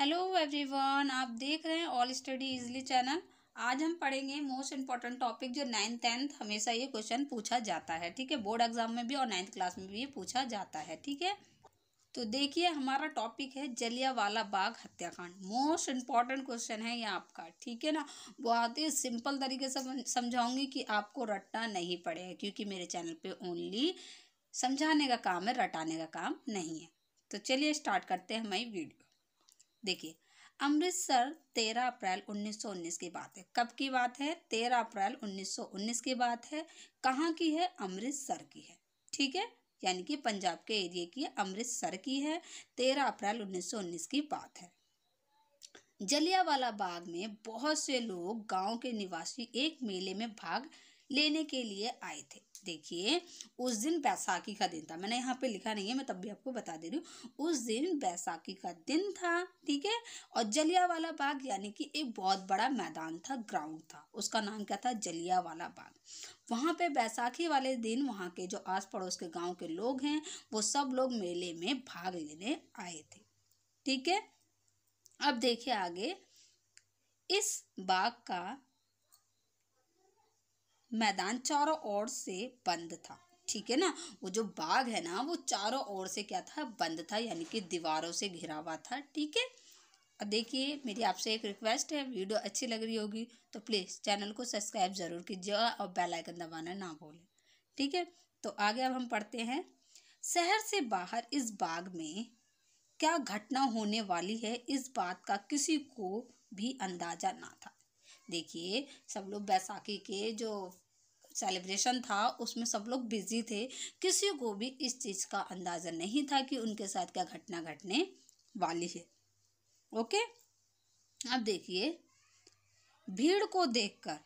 hello everyone आप देख रहे हैं ऑल स्टडी इजली चैनल आज हम पढ़ेंगे मोस्ट इंपॉर्टेंट टॉपिक जो नाइन्थ टेंथ हमेशा ये क्वेश्चन पूछा जाता है ठीक है बोर्ड एग्जाम में भी और नाइन्थ क्लास में भी ये पूछा जाता है ठीक है तो देखिए हमारा टॉपिक है जलियावाला बाग हत्याकांड मोस्ट इम्पॉर्टेंट क्वेश्चन है ये आपका ठीक है ना बहुत ही सिंपल तरीके से समझाऊंगी कि आपको रटना नहीं पड़ेगा क्योंकि मेरे चैनल पे ओनली समझाने का काम है रटाने का काम नहीं है तो चलिए स्टार्ट करते हैं हमारी वीडियो देखिए अमृतसर 13 अप्रैल 1919 की बात है कब की बात है 13 अप्रैल 1919 की बात है कहाँ की है अमृतसर की है ठीक है यानी कि पंजाब के एरिया की अमृतसर की है 13 अप्रैल 1919 की बात है जलियावाला बाग में बहुत से लोग गांव के निवासी एक मेले में भाग लेने के लिए आए थे देखिए उस दिन बैसाखी का दिन था मैंने यहाँ पे लिखा नहीं है मैं तब भी आपको बता दे रही हूँ उस दिन बैसाखी का दिन था ठीक है और जलिया वाला बाग यानी कि एक बहुत बड़ा मैदान था ग्राउंड था उसका नाम क्या था जलिया वाला बाग वहाँ पे बैसाखी वाले दिन वहाँ के जो आस पड़ोस के गाँव के लोग हैं वो सब लोग मेले में भाग लेने आए थे ठीक है अब देखिए आगे इस बाग का मैदान चारों ओर से बंद था ठीक है ना वो जो बाग है ना वो चारों ओर से क्या था बंद था यानी कि दीवारों से घिरा हुआ था ठीक है अब देखिए मेरी आपसे एक रिक्वेस्ट है वीडियो अच्छी लग रही होगी तो प्लीज़ चैनल को सब्सक्राइब ज़रूर कीजिएगा और बेल आइकन दबाना ना भूलें ठीक है तो आगे अब हम पढ़ते हैं शहर से बाहर इस बाग में क्या घटना होने वाली है इस बात का किसी को भी अंदाजा ना था देखिए सब लोग बैसाखी के जो सेलिब्रेशन था उसमें सब लोग बिजी थे किसी को भी इस चीज़ का अंदाज़ा नहीं था कि उनके साथ क्या घटना घटने वाली है ओके अब देखिए भीड़ को देखकर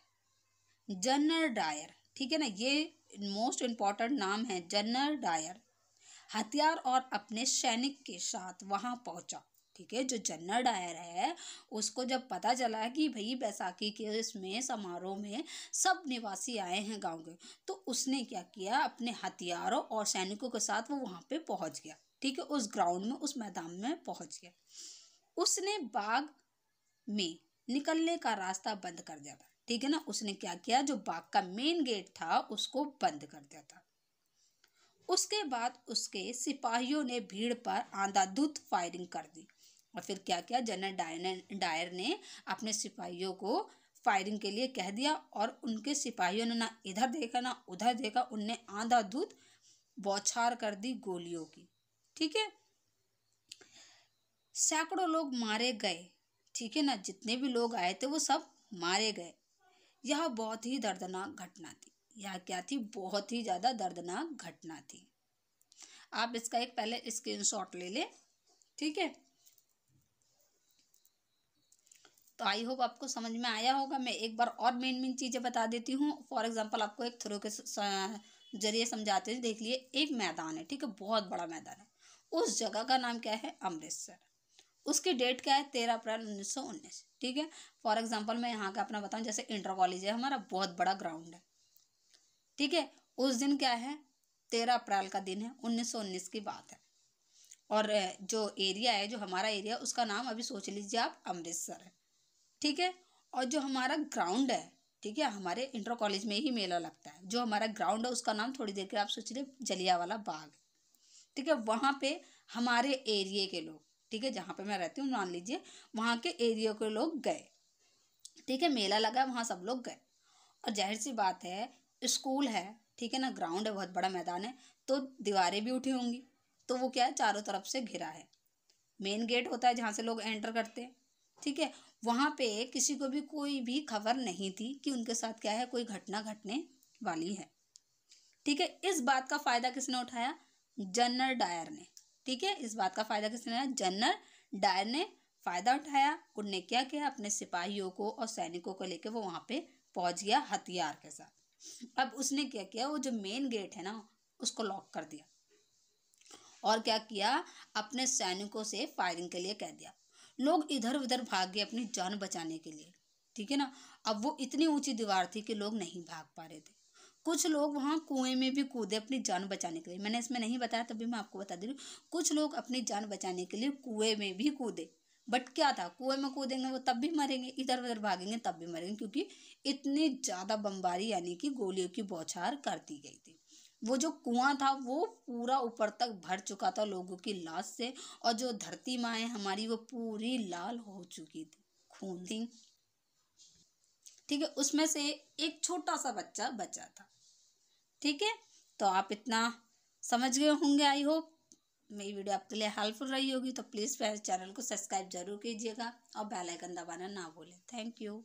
जनरल डायर ठीक है ना ये मोस्ट इम्पॉर्टेंट नाम है जनरल डायर हथियार और अपने सैनिक के साथ वहां पहुंचा ठीक है जो जनरल डायर है उसको जब पता चला कि भाई बैसाखी के इसमें समारोह में सब निवासी आए हैं गांव के तो उसने क्या किया अपने हथियारों और सैनिकों के साथ वो वहाँ पे पहुँच गया ठीक है उस ग्राउंड में उस मैदान में पहुँच गया उसने बाग में निकलने का रास्ता बंद कर दिया था ठीक है ना उसने क्या किया जो बाग का मेन गेट था उसको बंद कर दिया था उसके बाद उसके सिपाहियों ने भीड़ पर आंधाधुत फायरिंग कर दी और फिर क्या किया जनरल डायर ने डायर ने अपने सिपाहियों को फायरिंग के लिए कह दिया और उनके सिपाहियों ने ना इधर देखा ना उधर देखा उनने आधा दूध बौछार कर दी गोलियों की ठीक है सैकड़ों लोग मारे गए ठीक है ना जितने भी लोग आए थे वो सब मारे गए यह बहुत ही दर्दनाक घटना थी यह क्या थी बहुत ही ज़्यादा दर्दनाक घटना थी आप इसका एक पहले स्क्रीनशॉट ले लें ठीक है तो आई होप आपको समझ में आया होगा मैं एक बार और मेन मेन चीज़ें बता देती हूँ फॉर एग्जाम्पल आपको एक थ्रो के जरिए समझाते हैं देख लिए एक मैदान है ठीक है बहुत बड़ा मैदान है उस जगह का नाम क्या है अमृतसर उसकी डेट क्या है तेरह अप्रैल उन्नीस सौ उन्नीस ठीक है फॉर एग्जाम्पल मैं यहाँ का अपना बताऊँ जैसे इंटर कॉलेज है हमारा बहुत बड़ा ग्राउंड है ठीक है उस दिन क्या है तेरह अप्रैल का दिन है उन्नीस सौ उन्नीस की बात है और जो एरिया है जो हमारा एरिया उसका नाम अभी सोच लीजिए आप अमृतसर है ठीक है और जो हमारा ग्राउंड है ठीक है हमारे इंटर कॉलेज में ही मेला लगता है जो हमारा ग्राउंड है उसका नाम थोड़ी देर के आप सोच रहे जलिया वाला बाग ठीक है वहाँ पे हमारे एरिए के लोग ठीक है जहाँ पे मैं रहती हूँ मान लीजिए वहाँ के एरिया के लोग गए ठीक है मेला लगा वहाँ सब लोग गए और जाहिर सी बात है स्कूल है ठीक है ना ग्राउंड है बहुत बड़ा मैदान है तो दीवारें भी उठी होंगी तो वो क्या है चारों तरफ से घिरा है मेन गेट होता है जहाँ से लोग एंटर करते हैं ठीक है वहाँ पे किसी को भी कोई भी खबर नहीं थी कि उनके साथ क्या है कोई घटना घटने वाली है ठीक है इस बात का फ़ायदा किसने उठाया जनरल डायर ने ठीक है इस बात का फ़ायदा किसने उठाया जनरल डायर ने फ़ायदा उठाया उनने क्या किया अपने सिपाहियों को और सैनिकों को लेकर वो वहाँ पे पहुंच गया हथियार के साथ अब उसने क्या किया वो जो मेन गेट है ना उसको लॉक कर दिया और क्या किया अपने सैनिकों से फायरिंग के लिए कह दिया लोग इधर उधर भाग गए अपनी जान बचाने के लिए ठीक है ना अब वो इतनी ऊंची दीवार थी कि लोग नहीं भाग पा रहे थे कुछ लोग वहाँ कुएं में भी कूदे अपनी जान बचाने के लिए मैंने इसमें नहीं बताया तभी मैं आपको बता दे रही हूँ कुछ लोग अपनी जान बचाने के लिए कुएं में भी कूदे बट क्या था कुएं में कूदेंगे वो तब भी मरेंगे इधर उधर भागेंगे तब भी मरेंगे क्योंकि इतनी ज़्यादा बमबारी यानी कि गोलियों की बौछार कर दी गई थी वो जो कुआं था वो पूरा ऊपर तक भर चुका था लोगों की लाश से और जो धरती माए हमारी वो पूरी लाल हो चुकी थी खून थी ठीक है उसमें से एक छोटा सा बच्चा बचा था ठीक है तो आप इतना समझ गए होंगे आई होप मेरी वीडियो आपके लिए हेल्पफुल रही होगी तो प्लीज़ मेरे चैनल को सब्सक्राइब जरूर कीजिएगा और बेल आइकन दबाना ना भूलें थैंक यू